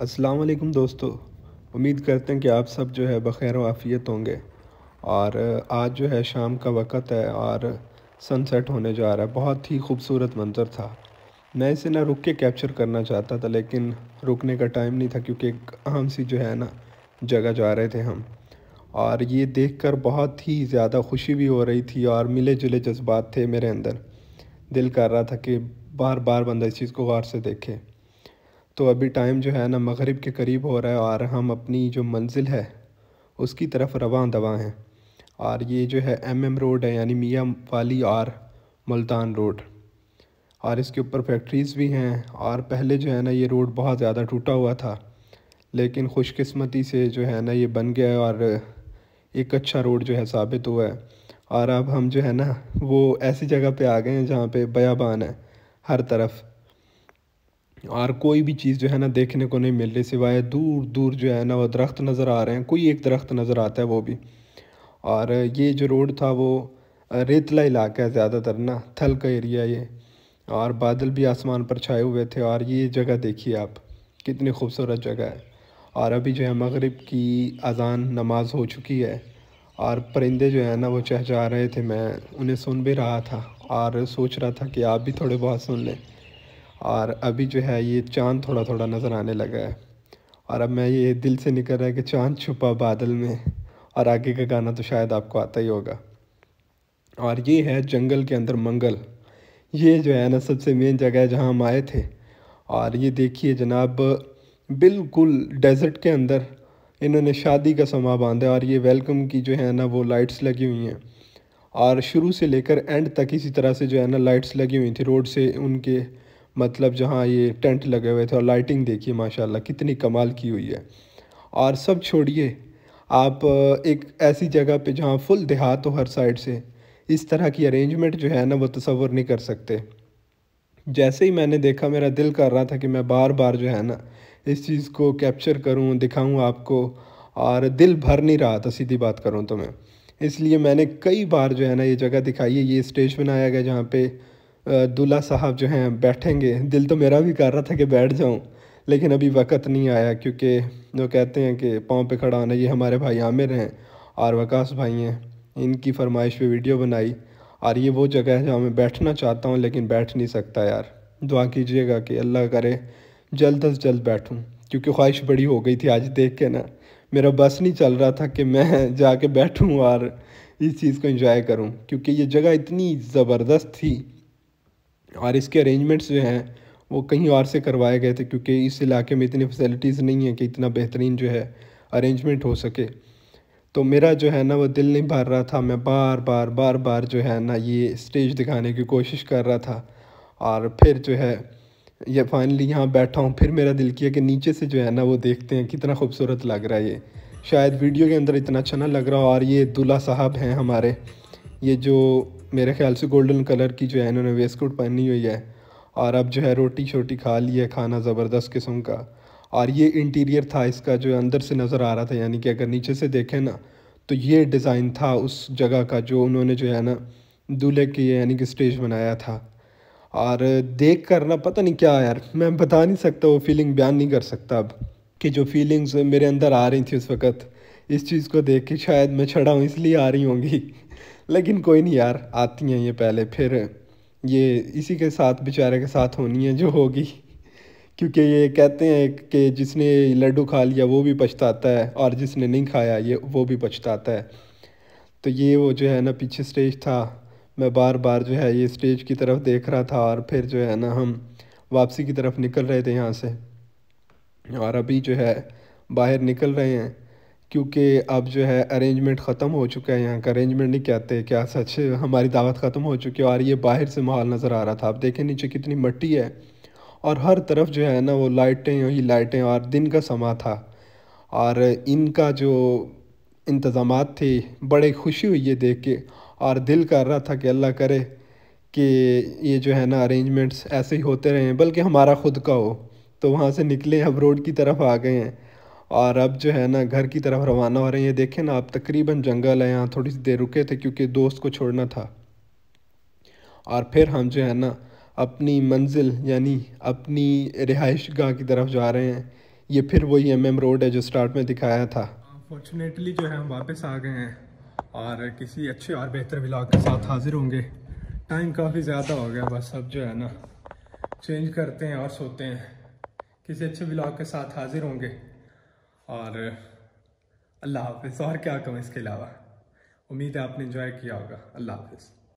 अस्सलाम वालेकुम दोस्तों उम्मीद करते हैं कि आप सब जो है बखैर आफ़ियत होंगे और आज जो है शाम का वक़्त है और सनसेट होने जा रहा है बहुत ही खूबसूरत मंजर था मैं इसे ना रुक के कैप्चर करना चाहता था लेकिन रुकने का टाइम नहीं था क्योंकि एक अहम सी जो है ना जगह जा रहे थे हम और ये देखकर बहुत ही ज़्यादा खुशी भी हो रही थी और मिले जुले जज्बात थे मेरे अंदर दिल कर रहा था कि बार बार बंदा इस चीज़ को गौर से देखे तो अभी टाइम जो है ना मगरिब के करीब हो रहा है और हम अपनी जो मंजिल है उसकी तरफ रवान दवा हैं और ये जो है एम एम रोड है यानी मियाँ वाली और मुल्तान रोड और इसके ऊपर फैक्ट्रीज़ भी हैं और पहले जो है ना ये रोड बहुत ज़्यादा टूटा हुआ था लेकिन खुशकस्मती से जो है ना ये बन गया है और एक अच्छा रोड जो है साबित हुआ है और अब हम जो है ना वो ऐसी जगह पे आ गए हैं जहाँ पे बयाबान है हर तरफ और कोई भी चीज़ जो है ना देखने को नहीं मिल रही सिवाय दूर दूर जो है ना वो दरख्त नज़र आ रहे हैं कोई एक दरख्त नज़र आता है वो भी और ये जो रोड था वो रेतला इलाका है ज़्यादातर ना थल का एरिया ये और बादल भी आसमान पर छाए हुए थे और ये जगह देखिए आप कितनी खूबसूरत जगह है और अभी जो है मगरिब की अजान नमाज हो चुकी है और परिंदे जो है ना वो चहचा रहे थे मैं उन्हें सुन भी रहा था और सोच रहा था कि आप भी थोड़े बहुत सुन लें और अभी जो है ये चाँद थोड़ा थोड़ा नज़र आने लगा है और अब मैं ये दिल से निकल रहा है कि चाँद छुपा बादल में और आगे का गाना तो शायद आपको आता ही होगा और ये है जंगल के अंदर मंगल ये जो है ना सबसे मेन जगह है जहाँ हम आए थे और ये देखिए जनाब बिल्कुल डेजर्ट के अंदर इन्होंने शादी का समा बांधा और ये वेलकम की जो है ना वो लाइट्स लगी हुई हैं और शुरू से लेकर एंड तक इसी तरह से जो है ना लाइट्स लगी हुई थी रोड से उनके मतलब जहाँ ये टेंट लगे हुए थे और लाइटिंग देखिए माशाल्लाह कितनी कमाल की हुई है और सब छोड़िए आप एक ऐसी जगह पे जहाँ फुल देहात हो हर साइड से इस तरह की अरेंजमेंट जो है ना वो तस्वर नहीं कर सकते जैसे ही मैंने देखा मेरा दिल कर रहा था कि मैं बार बार जो है ना इस चीज़ को कैप्चर करूँ दिखाऊँ आपको और दिल भर नहीं रहा था सीधी बात करूँ तो मैं इसलिए मैंने कई बार जो है ना ये जगह दिखाई है ये स्टेज बनाया गया जहाँ पे दूल्हा साहब जो हैं बैठेंगे दिल तो मेरा भी कर रहा था कि बैठ जाऊं लेकिन अभी वक़्त नहीं आया क्योंकि जो कहते हैं कि पाँव पे खड़ा होना ये हमारे भाई आमिर हैं और वकास भाई हैं इनकी फरमाइश पे वीडियो बनाई और ये वो जगह है जहाँ मैं बैठना चाहता हूँ लेकिन बैठ नहीं सकता यार दुआ कीजिएगा कि अल्लाह करे जल्द अज जल्द बैठूँ क्योंकि ख्वाहिश बड़ी हो गई थी आज देख के ना मेरा बस नहीं चल रहा था कि मैं जाके बैठूँ और इस चीज़ को इंजॉय करूँ क्योंकि ये जगह इतनी ज़बरदस्त थी और इसके अरेंजमेंट्स जो हैं वो कहीं और से करवाए गए थे क्योंकि इस इलाके में इतनी फैसिलिटीज़ नहीं है कि इतना बेहतरीन जो है अरेंजमेंट हो सके तो मेरा जो है ना वो दिल नहीं भर रहा था मैं बार बार बार बार जो है ना ये स्टेज दिखाने की कोशिश कर रहा था और फिर जो है ये फाइनली यहाँ बैठा हूँ फिर मेरा दिल किया कि नीचे से जो है ना वो देखते हैं कितना खूबसूरत लग रहा है ये शायद वीडियो के अंदर इतना अच्छा ना लग रहा और ये दूल्हा साहब हैं हमारे ये जो मेरे ख्याल से गोल्डन कलर की जो है इन्होंने वेस्टकोट पहनी हुई है और अब जो है रोटी शोटी खा ली है खाना ज़बरदस्त किस्म का और ये इंटीरियर था इसका जो अंदर से नज़र आ रहा था यानी कि अगर नीचे से देखें ना तो ये डिज़ाइन था उस जगह का जो उन्होंने जो है ना दूल्हे के यानी कि स्टेज बनाया था और देख कर ना पता नहीं क्या यार मैं बता नहीं सकता वो फीलिंग बयान नहीं कर सकता अब कि जो फीलिंग्स मेरे अंदर आ रही थी उस वक़्त इस चीज़ को देख के शायद मैं छड़ा हूँ इसलिए आ रही होंगी लेकिन कोई नहीं यार आती हैं ये पहले फिर ये इसी के साथ बेचारे के साथ होनी है जो होगी क्योंकि ये कहते हैं कि जिसने लड्डू खा लिया वो भी पछताता है और जिसने नहीं खाया ये वो भी पछताता है तो ये वो जो है ना पीछे स्टेज था मैं बार बार जो है ये स्टेज की तरफ देख रहा था और फिर जो है ना हम वापसी की तरफ निकल रहे थे यहाँ से और अभी जो है बाहर निकल रहे हैं क्योंकि अब जो है अरेंजमेंट ख़त्म हो चुका है यहाँ का अरेंजमेंट नहीं कहते क्या सच हमारी दावत ख़त्म हो चुकी है और ये बाहर से माहौल नज़र आ रहा था आप देखें नीचे कितनी मट्टी है और हर तरफ जो है ना वो लाइटें ही लाइटें और दिन का समा था और इनका जो इंतज़ाम थे बड़े खुशी हुई ये देख के और दिल कर रहा था कि अल्लाह करे कि ये जो है ना अरेंजमेंट्स ऐसे ही होते रहें बल्कि हमारा ख़ुद का हो तो वहाँ से निकले अब रोड की तरफ आ गए हैं और अब जो है ना घर की तरफ रवाना हो रहे हैं ये देखें ना आप तकरीबन जंगल है यहाँ थोड़ी सी देर रुके थे क्योंकि दोस्त को छोड़ना था और फिर हम जो है ना अपनी मंजिल यानी अपनी रिहाइश गाह की तरफ जा रहे हैं ये फिर वही एम एम रोड है जो स्टार्ट में दिखाया था फॉर्चुनेटली जो है हम वापस आ गए हैं और किसी अच्छे और बेहतर ब्लाग के साथ हाजिर होंगे टाइम काफ़ी ज़्यादा हो गया बस अब जो है ना चेंज करते हैं और सोते हैं किसी अच्छे ब्लाग के साथ हाजिर होंगे और अल्लाह हाफिज़ और क्या कहूँ इसके अलावा उम्मीद है आपने इन्जॉय किया होगा अल्लाह हाफिज़